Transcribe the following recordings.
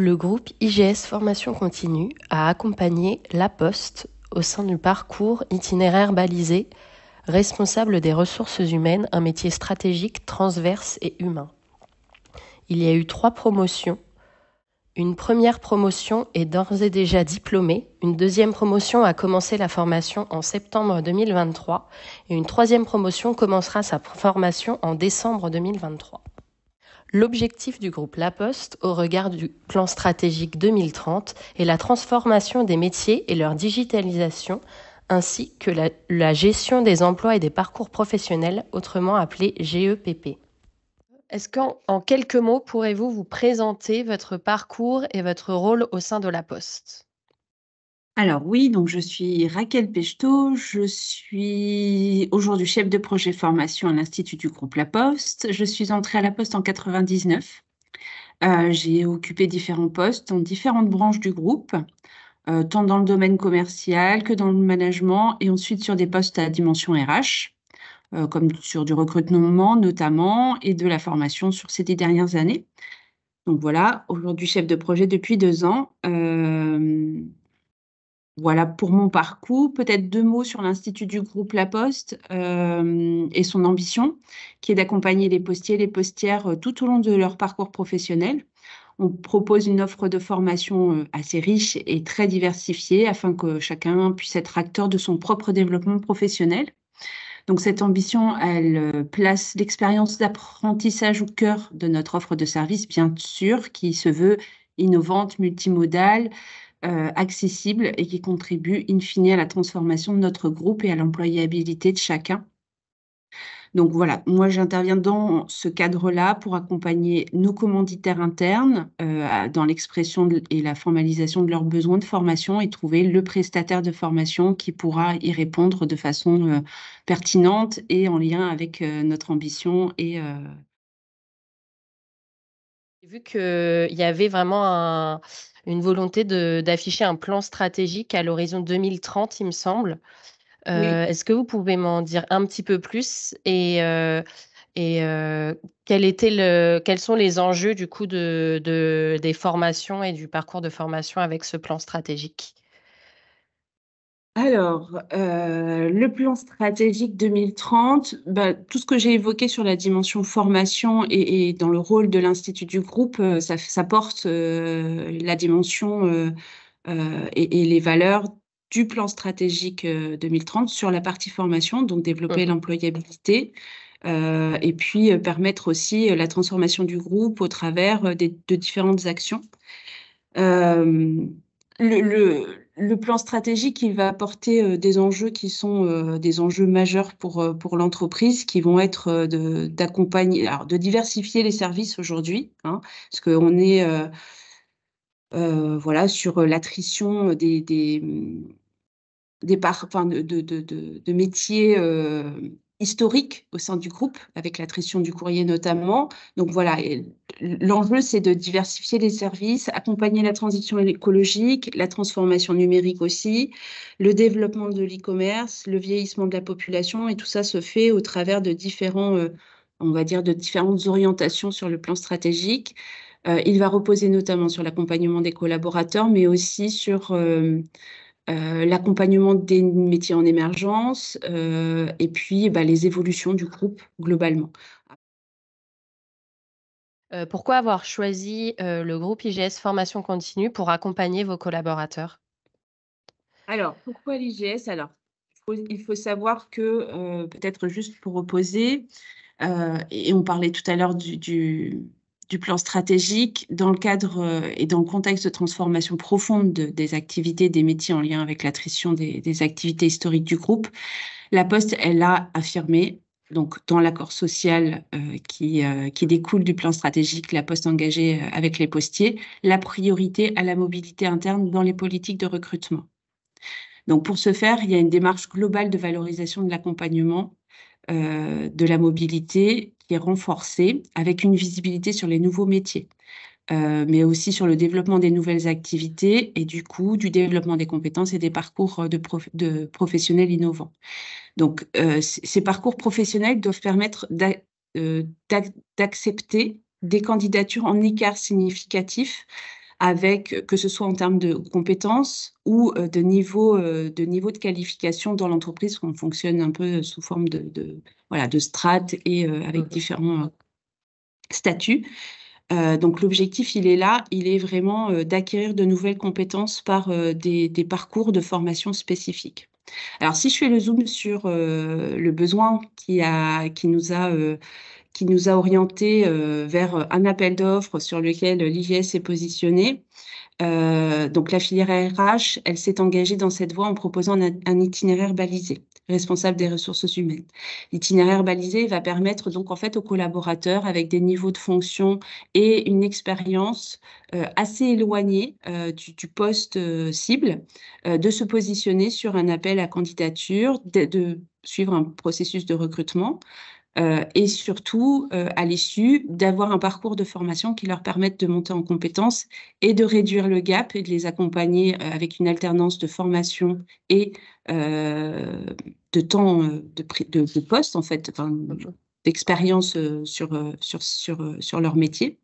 le groupe IGS Formation Continue a accompagné La Poste au sein du parcours itinéraire balisé responsable des ressources humaines, un métier stratégique, transverse et humain. Il y a eu trois promotions. Une première promotion est d'ores et déjà diplômée, une deuxième promotion a commencé la formation en septembre 2023 et une troisième promotion commencera sa formation en décembre 2023. L'objectif du groupe La Poste au regard du plan stratégique 2030 est la transformation des métiers et leur digitalisation, ainsi que la, gestion des emplois et des parcours professionnels, autrement appelé GEPP. Est-ce qu'en quelques mots, pourrez-vous vous présenter votre parcours et votre rôle au sein de La Poste alors oui, donc je suis Raquel Pechto, je suis aujourd'hui chef de projet formation à l'Institut du groupe La Poste. Je suis entrée à La Poste en 99. Euh, j'ai occupé différents postes dans différentes branches du groupe, euh, tant dans le domaine commercial que dans le management et ensuite sur des postes à dimension RH, euh, comme sur du recrutement notamment et de la formation sur ces dix dernières années. Donc voilà, aujourd'hui chef de projet depuis deux ans. Voilà pour mon parcours. Peut-être deux mots sur l'Institut du groupe La Poste euh, et son ambition, qui est d'accompagner les postiers et les postières euh, tout au long de leur parcours professionnel. On propose une offre de formation euh, assez riche et très diversifiée afin que chacun puisse être acteur de son propre développement professionnel. Donc cette ambition, elle place l'expérience d'apprentissage au cœur de notre offre de service, bien sûr, qui se veut innovante, multimodale, euh, accessible et qui contribue in fine à la transformation de notre groupe et à l'employabilité de chacun. Donc voilà, moi j'interviens dans ce cadre-là pour accompagner nos commanditaires internes euh, dans l'expression et la formalisation de leurs besoins de formation et trouver le prestataire de formation qui pourra y répondre de façon euh, pertinente et en lien avec notre ambition et, vu qu'il y avait vraiment une volonté d'afficher un plan stratégique à l'horizon 2030, il me semble. Euh, est-ce que vous pouvez m'en dire un petit peu plus et, euh, euh, quel était le, quels sont les enjeux du coup de, des formations et du parcours de formation avec ce plan stratégique alors, euh, le plan stratégique 2030, bah, tout ce que j'ai évoqué sur la dimension formation et, dans le rôle de l'Institut du groupe, euh, ça, porte euh, la dimension et, les valeurs du plan stratégique 2030 sur la partie formation, donc développer mmh. l'employabilité. et puis permettre aussi la transformation du groupe au travers de différentes actions. le le plan stratégique, il va apporter euh, des enjeux qui sont euh, des enjeux majeurs pour, euh, pour l'entreprise, qui vont être d'accompagner, de diversifier les services aujourd'hui, hein, parce qu'on est voilà, sur l'attrition des, des, de, de, de, métiers historique au sein du groupe, avec l'attrition du courrier notamment. Donc voilà, l'enjeu, c'est de diversifier les services, accompagner la transition écologique, la transformation numérique aussi, le développement de l'e-commerce, le vieillissement de la population, et tout ça se fait au travers de différents, euh, on va dire, de différentes orientations sur le plan stratégique. Euh, il va reposer notamment sur l'accompagnement des collaborateurs, mais aussi sur... Euh, euh, l'accompagnement des métiers en émergence euh, et puis bah, les évolutions du groupe globalement. Euh, pourquoi avoir choisi le groupe IGS Formation Continue pour accompagner vos collaborateurs Alors, pourquoi l'IGS Alors, il faut savoir que, peut-être juste pour reposer, et on parlait tout à l'heure du du plan stratégique dans le cadre euh, et dans le contexte de transformation profonde des activités des métiers en lien avec l'attrition des, activités historiques du groupe. La Poste, elle a affirmé, donc dans l'accord social euh, qui, euh, qui découle du plan stratégique La Poste engagée avec les postiers, la priorité à la mobilité interne dans les politiques de recrutement. Donc pour ce faire, il y a une démarche globale de valorisation de l'accompagnement euh, de la mobilité qui renforcée avec une visibilité sur les nouveaux métiers. Euh, mais aussi sur le développement des nouvelles activités et du coup du développement des compétences et des parcours euh, de, professionnels innovants. Donc euh, ces parcours professionnels doivent permettre d'accepter des candidatures en écart significatif avec euh, que ce soit en termes de compétences ou euh, de niveau euh, de niveau de qualification dans l'entreprise, on fonctionne un peu sous forme de, de voilà de strates et avec mmh. différents statuts. donc l'objectif, il est là, il est vraiment d'acquérir de nouvelles compétences par des, des, parcours de formation spécifiques. Alors si je fais le zoom sur le besoin qui, a, qui nous a qui nous a orientés euh, vers un appel d'offres sur lequel l'IGS est positionné. Euh, donc la filière RH, elle s'est engagée dans cette voie en proposant un, itinéraire balisé responsable des ressources humaines. L'itinéraire balisé va permettre donc en fait aux collaborateurs avec des niveaux de fonction et une expérience euh, assez éloignée du, poste cible de se positionner sur un appel à candidature, de suivre un processus de recrutement, euh, et surtout, euh, à l'issue, d'avoir un parcours de formation qui leur permette de monter en compétences et de réduire le gap et de les accompagner euh, avec une alternance de formation et de temps de, poste, en fait, d'expérience sur leur métier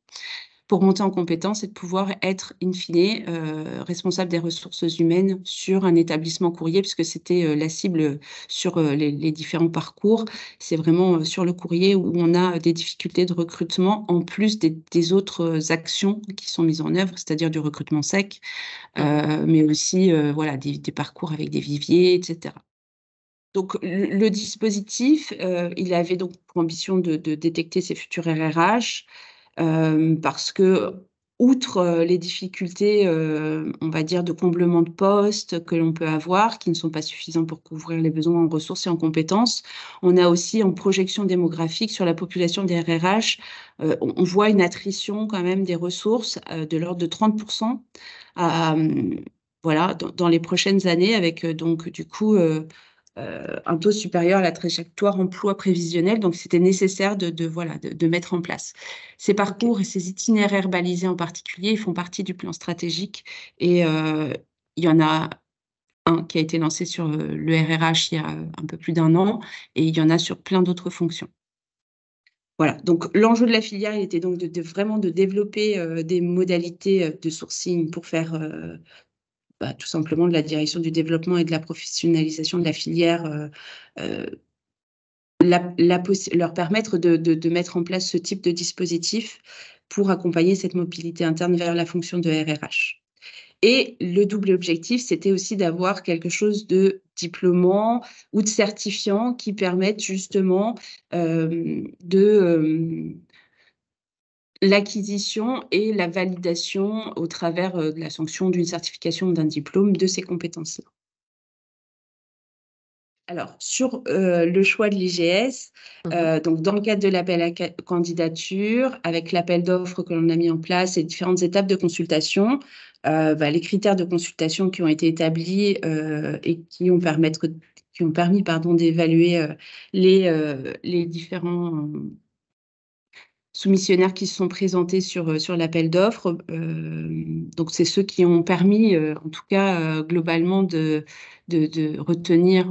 pour monter en compétence et de pouvoir être, in fine, euh, responsable des ressources humaines sur un établissement courrier, puisque c'était euh, la cible sur euh, les, différents parcours. C'est vraiment sur le courrier où on a des difficultés de recrutement, en plus des, autres actions qui sont mises en œuvre, c'est-à-dire du recrutement sec, mais aussi voilà, des, parcours avec des viviers, etc. Donc, le, dispositif, il avait donc pour ambition de, détecter ces futurs RRH, euh, parce que outre euh, les difficultés, euh, on va dire, de comblement de postes que l'on peut avoir, qui ne sont pas suffisants pour couvrir les besoins en ressources et en compétences, on a aussi en projection démographique sur la population des RRH, on voit une attrition quand même des ressources de l'ordre de 30% voilà, dans, dans, les prochaines années, avec donc du coup euh, un taux supérieur à la trajectoire emploi prévisionnelle. Donc, c'était nécessaire de, voilà, de, mettre en place. Ces parcours et ces itinéraires balisés en particulier, ils font partie du plan stratégique et euh, il y en a un qui a été lancé sur euh, le RRH il y a un peu plus d'un an et il y en a sur plein d'autres fonctions. Voilà, donc l'enjeu de la filière, il était donc de, vraiment de développer des modalités de sourcing pour faire bah, tout simplement de la direction du développement et de la professionnalisation de la filière. Euh, euh, leur permettre de, mettre en place ce type de dispositif pour accompagner cette mobilité interne vers la fonction de RRH. Et le double objectif, c'était aussi d'avoir quelque chose de diplômant ou de certifiant qui permette justement euh, de l'acquisition et la validation au travers euh, de la sanction d'une certification d'un diplôme de ces compétences-là. Alors, sur euh, le choix de l'IGS, mmh euh, donc dans le cadre de l'appel à candidature, avec l'appel d'offres que l'on a mis en place et différentes étapes de consultation, bah, les critères de consultation qui ont été établis et qui ont, qui permis d'évaluer les, les différents soumissionnaires qui se sont présentés sur, euh, sur l'appel d'offres. Euh, donc, c'est ceux qui ont permis, euh, en tout cas, globalement, de, de, retenir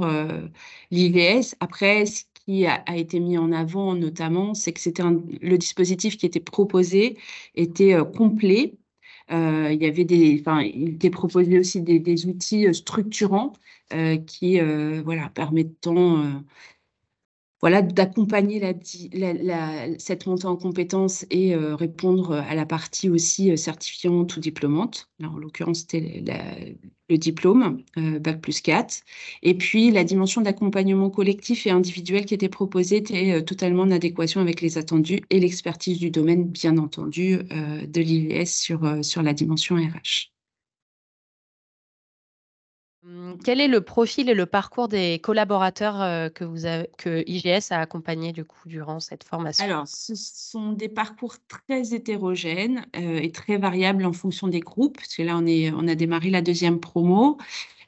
l'IVS. Après, ce qui a, été mis en avant, notamment, c'est que c'était le dispositif qui était proposé était complet. il y avait des, enfin, il était proposé aussi des, outils structurants qui, voilà, permettant d'accompagner cette montée en compétences et euh, répondre à la partie aussi euh, certifiante ou diplômante. en l'occurrence, c'était le diplôme, euh, Bac plus 4. Et puis, la dimension d'accompagnement collectif et individuel qui était proposée était totalement en adéquation avec les attendus et l'expertise du domaine, bien entendu, de l'IES sur la dimension RH. Mmh, quel est le profil et le parcours des collaborateurs euh, que, vous avez, que IGS a accompagnés du coup durant cette formation Alors, ce sont des parcours très hétérogènes euh, et très variables en fonction des groupes, là, on, est, on a démarré la deuxième promo.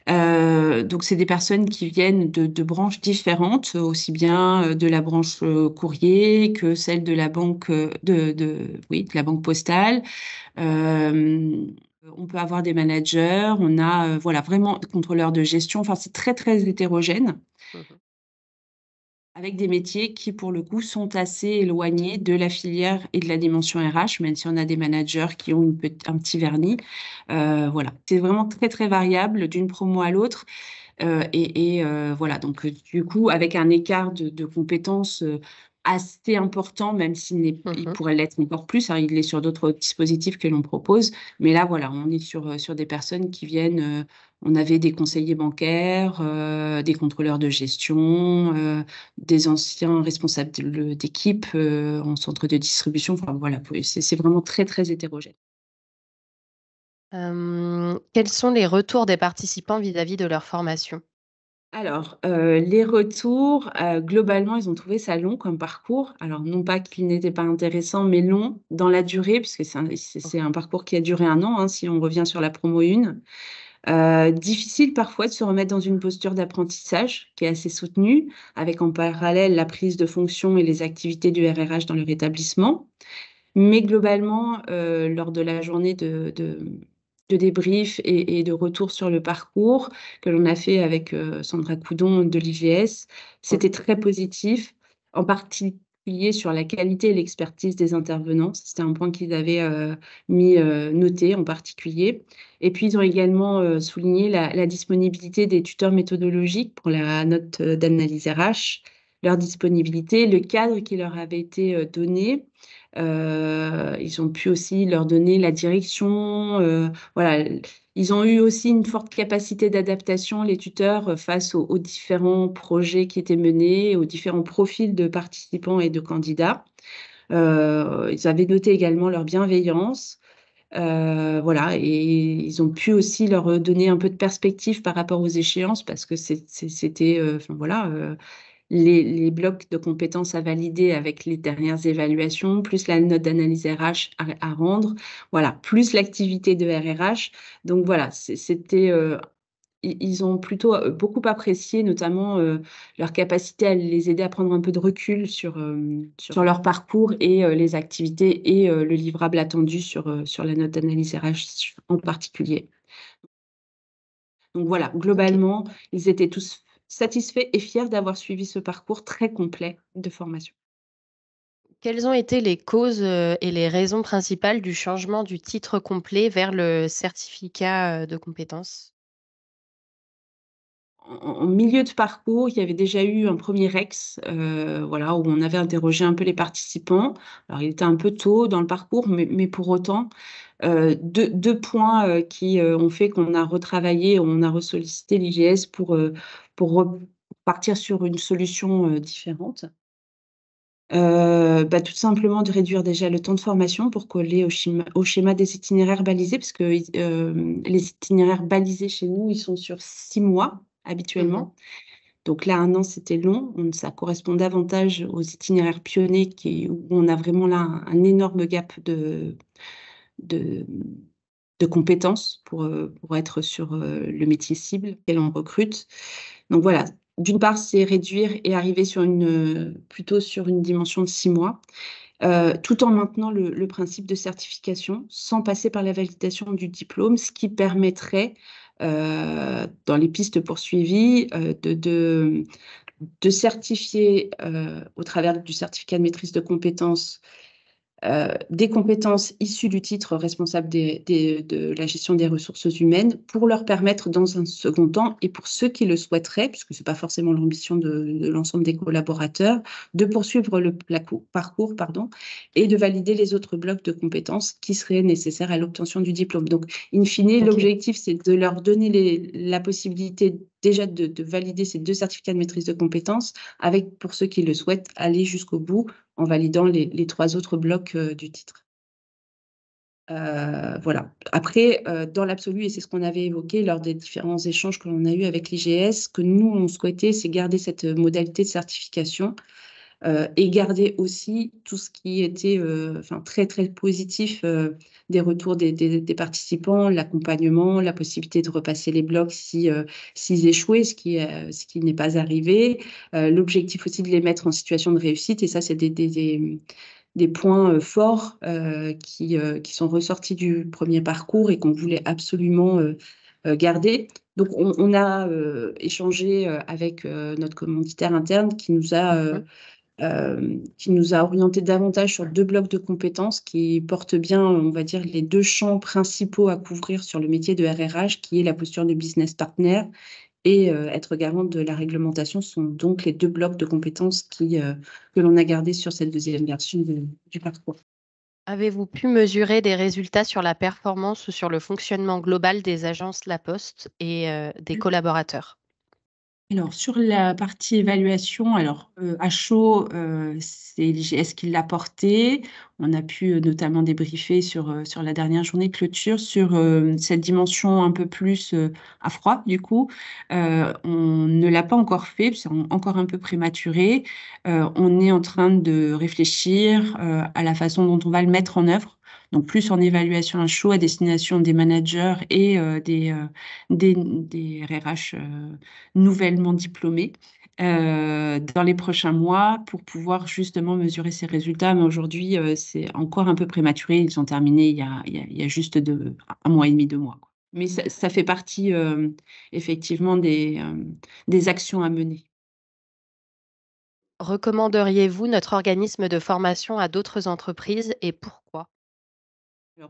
Euh, donc, c'est des personnes qui viennent de, branches différentes, aussi bien euh, de la branche courrier que celle de la banque, de, oui, de la banque postale. Euh, on peut avoir des managers, on a euh, voilà vraiment contrôleurs de gestion. Enfin, c'est très très hétérogène, mmh avec des métiers qui pour le coup sont assez éloignés de la filière et de la dimension RH, même si on a des managers qui ont un petit vernis. Euh, voilà, c'est vraiment très très variable d'une promo à l'autre. et, voilà, donc du coup, avec un écart de, compétences, assez important, même s'il mmh pourrait l'être encore plus. Hein. il est sur d'autres dispositifs que l'on propose. Mais là, voilà, on est sur, sur des personnes qui viennent. Euh, on avait des conseillers bancaires, euh, des contrôleurs de gestion, euh, des anciens responsables d'équipe en centre de distribution. Enfin, voilà, c'est vraiment très, très hétérogène. quels sont les retours des participants vis à -vis de leur formation alors, euh, les retours, euh, globalement, ils ont trouvé ça long comme parcours. Alors non pas qu'il n'était pas intéressant, mais long dans la durée puisque c'est un parcours qui a duré un an, hein, si on revient sur la promo 1. Euh, difficile parfois de se remettre dans une posture d'apprentissage qui est assez soutenue, avec en parallèle la prise de fonction et les activités du RRH dans le rétablissement. Mais globalement, lors de la journée de de débrief et, de retour sur le parcours que l'on a fait avec euh, Sandra Coudon de l'IGS. C'était très positif, en particulier sur la qualité et l'expertise des intervenants. C'était un point qu'ils avaient euh, mis euh, noté en particulier. Et puis, ils ont également souligné la, la, disponibilité des tuteurs méthodologiques pour la note d'analyse RH, leur disponibilité, le cadre qui leur avait été donné. Euh, ils ont pu aussi leur donner la direction. Euh, voilà, ils ont eu aussi une forte capacité d'adaptation, les tuteurs, euh, face aux, différents projets qui étaient menés, aux différents profils de participants et de candidats. ils avaient noté également leur bienveillance. voilà, et ils ont pu aussi leur donner un peu de perspective par rapport aux échéances parce que c'était, voilà, les, blocs de compétences à valider avec les dernières évaluations, plus la note d'analyse RH à, rendre, voilà, plus l'activité de RRH. Donc voilà, c'était euh, ils ont plutôt euh, beaucoup apprécié, notamment euh, leur capacité à les aider à prendre un peu de recul sur, sur leur parcours et les activités et le livrable attendu sur, sur la note d'analyse RH en particulier. Donc voilà, globalement, ils étaient tous satisfait et fier d'avoir suivi ce parcours très complet de formation. Quelles ont été les causes euh, et les raisons principales du changement du titre complet vers le certificat euh, de compétences en milieu de parcours, il y avait déjà eu un premier REX, euh, voilà, où on avait interrogé un peu les participants. Alors, il était un peu tôt dans le parcours, mais, pour autant, deux, points qui ont fait qu'on a retravaillé, on a resollicité l'IGS pour, pour partir sur une solution euh, différente. Euh, bah, tout simplement de réduire déjà le temps de formation pour coller au schéma, des itinéraires balisés, parce que euh, les itinéraires balisés chez nous, ils sont sur six mois habituellement. Mmh Donc là, un an, c'était long. On, ça correspond davantage aux itinéraires pionniers qui, où on a vraiment là un, énorme gap de, de, compétences pour, pour être sur le métier cible qu'elle on recrute. Donc voilà, d'une part, c'est réduire et arriver sur une, plutôt sur une dimension de six mois, euh, tout en maintenant le, principe de certification sans passer par la validation du diplôme, ce qui permettrait, euh, dans les pistes poursuivies, euh, de, de, certifier au travers du certificat de maîtrise de compétences euh, des compétences issues du titre responsable de la gestion des ressources humaines pour leur permettre dans un second temps et pour ceux qui le souhaiteraient, puisque ce n'est pas forcément l'ambition de, l'ensemble des collaborateurs, de poursuivre le parcours pardon, et de valider les autres blocs de compétences qui seraient nécessaires à l'obtention du diplôme. Donc, in fine, l'objectif, c'est de leur donner les, la possibilité déjà de, valider ces deux certificats de maîtrise de compétences, avec, pour ceux qui le souhaitent, aller jusqu'au bout en validant les, trois autres blocs euh, du titre. Euh, voilà. Après, euh, dans l'absolu, et c'est ce qu'on avait évoqué lors des différents échanges que l'on a eus avec l'IGS, que nous, on souhaitait, c'est garder cette modalité de certification euh, et garder aussi tout ce qui était euh, enfin, très très positif euh, des retours des, participants, l'accompagnement, la possibilité de repasser les blocs si s'ils échouaient, ce qui ce qui n'est pas arrivé, l'objectif aussi de les mettre en situation de réussite et ça c'est des, des points forts qui, qui, sont ressortis du premier parcours et qu'on voulait absolument garder. Donc, on, on a échangé avec notre commanditaire interne qui nous a mmh euh, qui nous a orienté davantage sur deux blocs de compétences qui portent bien, on va dire, les deux champs principaux à couvrir sur le métier de RRH, qui est la posture de business partner et euh, être garant de la réglementation sont donc les deux blocs de compétences qui, euh, que l'on a gardés sur cette deuxième version du parcours. Avez-vous pu mesurer des résultats sur la performance ou sur le fonctionnement global des agences La Poste et des collaborateurs alors, sur la partie évaluation, alors euh, à chaud, euh, c'est ce qu'il l'a porté. On a pu euh, notamment débriefer sur, euh, sur la dernière journée de clôture, sur cette dimension un peu plus à froid, du coup. on ne l'a pas encore fait, c'est encore un peu prématuré. on est en train de réfléchir à la façon dont on va le mettre en œuvre donc plus en évaluation à show à destination des managers et euh, euh, des, des, RH euh, nouvellement diplômés. dans les prochains mois pour pouvoir justement mesurer ces résultats. Mais aujourd'hui, c'est encore un peu prématuré. Ils ont terminé il y a, juste un mois et demi, deux mois. Mais ça, fait partie effectivement des, des actions à mener. Recommanderiez-vous notre organisme de formation à d'autres entreprises et pourquoi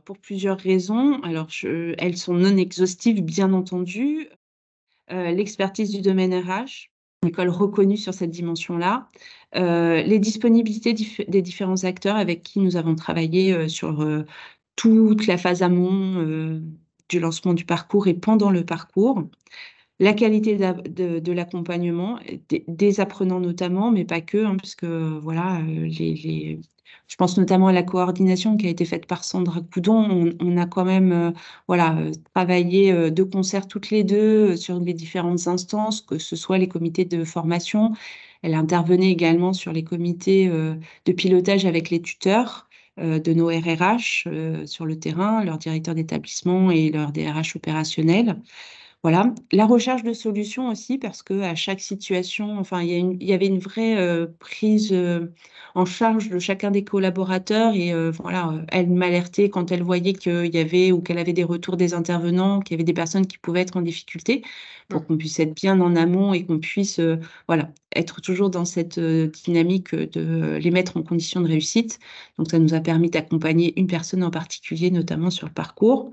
pour plusieurs raisons, alors je, elles sont non exhaustives bien entendu. Euh, l'expertise du domaine RH, une école reconnue sur cette dimension-là, euh, les disponibilités des différents acteurs avec qui nous avons travaillé euh, sur toute la phase amont du lancement du parcours et pendant le parcours la qualité de, l'accompagnement, des, apprenants notamment, mais pas que, hein, puisque voilà, euh, les, je pense notamment à la coordination qui a été faite par Sandra Coudon. On, a quand même euh, voilà, euh, travaillé de concert toutes les deux sur les différentes instances, que ce soit les comités de formation. Elle intervenait également sur les comités de pilotage avec les tuteurs de nos RRH sur le terrain, leurs directeurs d'établissement et leurs DRH opérationnels. Voilà. La recherche de solutions aussi, parce que à chaque situation, enfin, il y, avait une vraie prise en charge de chacun des collaborateurs. Et voilà, elle m'alertait quand elle voyait qu'il y avait ou qu'elle avait des retours des intervenants, qu'il y avait des personnes qui pouvaient être en difficulté, pour mmh. qu'on puisse être bien en amont et qu'on puisse, voilà, être toujours dans cette dynamique de les mettre en condition de réussite. Donc, ça nous a permis d'accompagner une personne en particulier, notamment sur le parcours.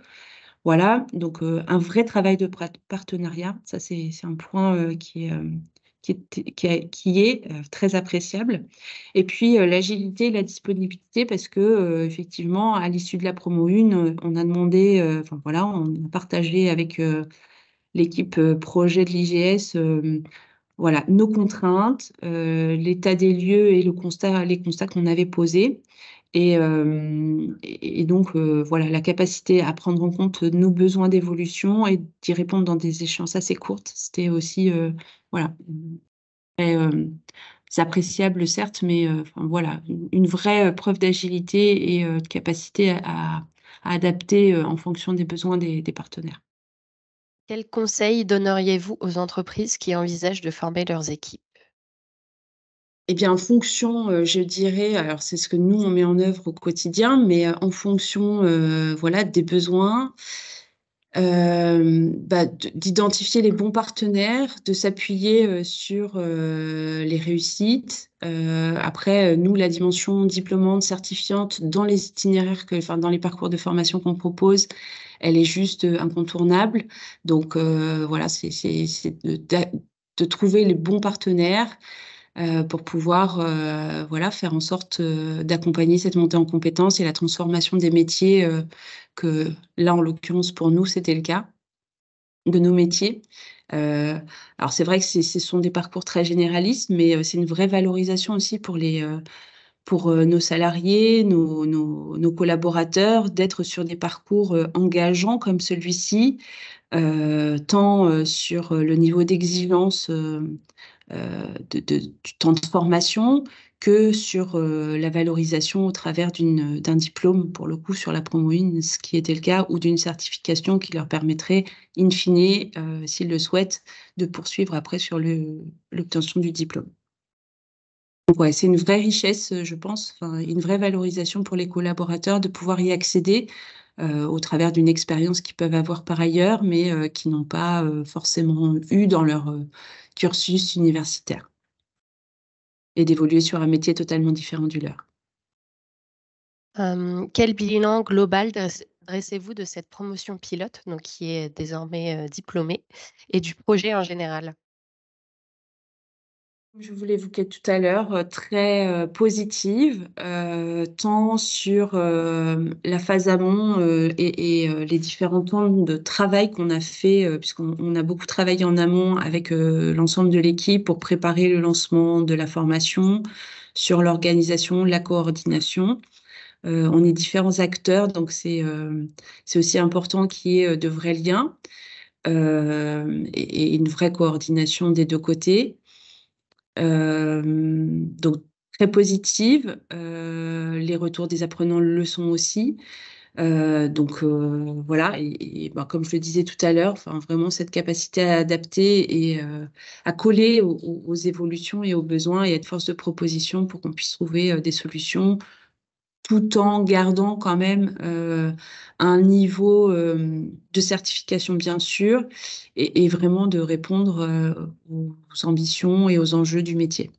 Voilà, donc euh, un vrai travail de partenariat, ça c'est un point euh, euh, qui est qui est, très appréciable. Et puis l'agilité, la disponibilité, parce que effectivement, à l'issue de la promo 1, on a demandé, enfin voilà, on a partagé avec l'équipe projet de l'IGS. voilà, nos contraintes, l'état des lieux et les constats qu'on avait posés. Euh, et, donc, euh, voilà, la capacité à prendre en compte nos besoins d'évolution et d'y répondre dans des échéances assez courtes, c'était aussi, euh, voilà, appréciable certes, mais voilà, une vraie preuve d'agilité et de capacité à, adapter en fonction des besoins des, des partenaires. Quels conseils donneriez-vous aux entreprises qui envisagent de former leurs équipes eh bien, en fonction, euh, je dirais, alors c'est ce que nous on met en œuvre au quotidien, mais euh, en fonction, euh, voilà, des besoins, bah, d'identifier les bons partenaires, de s'appuyer sur les réussites. après, nous, la dimension diplômante, certifiante dans les itinéraires, enfin, dans les parcours de formation qu'on propose, elle est juste incontournable. Donc, voilà, c'est de trouver les bons partenaires. Euh, pour pouvoir euh, voilà, faire en sorte euh, d'accompagner cette montée en compétences et la transformation des métiers, que là, en l'occurrence, pour nous, c'était le cas, de nos métiers. alors, c'est vrai que ce sont des parcours très généralistes, mais c'est une vraie valorisation aussi pour les pour nos salariés, nos, nos collaborateurs, d'être sur des parcours engageants comme celui-ci, euh, tant euh, sur euh, le niveau d'exigence de, de, du temps de formation que sur la valorisation au travers d'un diplôme, pour le coup, sur la promo ce qui était le cas, ou d'une certification qui leur permettrait, in fine, s'ils le souhaitent, de poursuivre après sur l'obtention du diplôme. ouais, c'est une vraie richesse, je pense, une vraie valorisation pour les collaborateurs de pouvoir y accéder euh, au travers d'une expérience qu'ils peuvent avoir par ailleurs, mais euh, qui n'ont pas euh, forcément eu dans leur cursus universitaire, et d'évoluer sur un métier totalement différent du leur. quel bilan global dressez-vous de cette promotion pilote, donc qui est désormais diplômée, et du projet en général je vous l'évoquais tout à l'heure, euh, très euh, positive, euh, tant sur la phase amont et, les différents temps de travail qu'on a fait, puisqu'on a beaucoup travaillé en amont avec l'ensemble de l'équipe pour préparer le lancement de la formation, sur l'organisation, la coordination. on est différents acteurs, donc c'est aussi important qu'il y ait de vrais liens et une vraie coordination des deux côtés. Euh, donc très positive. Euh, les retours des apprenants le sont aussi. Euh, donc voilà, et, ben, comme je le disais tout à l'heure, vraiment cette capacité à adapter et à coller aux, évolutions et aux besoins et être force de proposition pour qu'on puisse trouver des solutions tout en gardant quand même euh, un niveau euh, de certification, bien sûr, et, vraiment de répondre euh, aux ambitions et aux enjeux du métier.